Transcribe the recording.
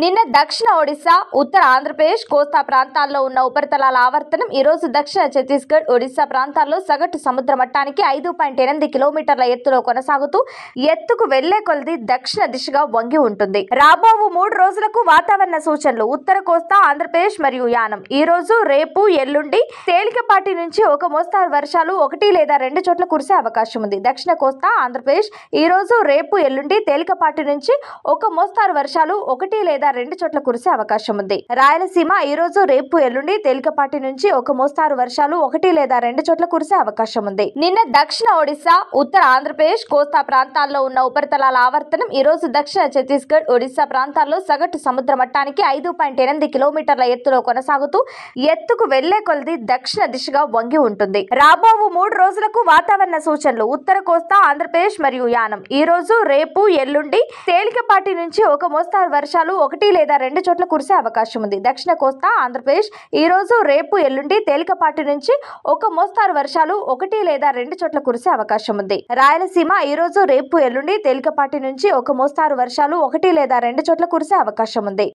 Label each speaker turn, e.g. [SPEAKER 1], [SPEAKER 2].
[SPEAKER 1] నిన్న దక్షిణ ఒడిశా ఉత్తర ఆంధ్రప్రదేశ్ కోస్తా ప్రాంతాల్లో ఉన్న ఉపరితలాల ఆవర్తనం ఈరోజు దక్షిణ ఛత్తీస్గఢ్ ఒడిశా ప్రాంతాల్లో సగటు సముద్ర మట్టానికి ఐదు పాయింట్ ఎనిమిది కిలోమీటర్ల ఎత్తులో కొనసాగుతూ ఎత్తుకు వెళ్లే కొలది దక్షిణ దిశగా వంగి ఉంటుంది రాబో మూడు రోజులకు వాతావరణ సూచనలు ఉత్తర కోస్తా ఆంధ్రప్రదేశ్ మరియు యానం ఈ రోజు రేపు ఎల్లుండి తేలికపాటి నుంచి ఒక మోస్తారు వర్షాలు ఒకటి లేదా రెండు చోట్ల కురిసే అవకాశం ఉంది దక్షిణ కోస్తా ఆంధ్రప్రదేశ్ ఈ రోజు రేపు ఎల్లుండి తేలికపాటి నుంచి ఒక మోస్తారు వర్షాలు ఒకటి లేదా లేదా రెండు చోట్ల కురిసే అవకాశం ఉంది రాయలసీమ ఈ రోజు రేపు ఎల్లుండి తేలికపాటి నుంచి ఒక మోస్తారు వర్షాలు ఒకటి లేదా రెండు చోట్ల కురిసే అవకాశం ఉంది నిన్న దక్షిణ ఒడిశా ఉత్తర ఆంధ్రప్రదేశ్ కోస్తా ప్రాంతాల్లో ఉన్న ఉపరితలాల ఆవర్తనం ఈ రోజు దక్షిణ ఛత్తీస్గఢ్ ఒడిశా ప్రాంతాల్లో సగటు సముద్ర మట్టానికి ఐదు పాయింట్ ఎనిమిది కిలోమీటర్ల ఎత్తులో కొనసాగుతూ ఎత్తుకు వెళ్లే కొలది దక్షిణ దిశగా వంగి ఉంటుంది రాబో మూడు రోజులకు వాతావరణ సూచనలు ఉత్తర కోస్తా ఆంధ్రప్రదేశ్ మరియు యానం ఈ రోజు రేపు ఎల్లుండి తేలికపాటి నుంచి ఒక మోస్తారు వర్షాలు ఒకటి లేదా రెండు చోట్ల కురిసే అవకాశం ఉంది దక్షిణ కోస్తా ఆంధ్రప్రదేశ్ ఈరోజు రేపు ఎల్లుండి తేలికపాటి నుంచి ఒక మోస్తారు వర్షాలు ఒకటి లేదా రెండు చోట్ల కురిసే అవకాశం ఉంది రాయలసీమ ఈరోజు రేపు ఎల్లుండి తేలికపాటి నుంచి ఒక మోస్తారు వర్షాలు ఒకటి లేదా రెండు చోట్ల కురిసే అవకాశం ఉంది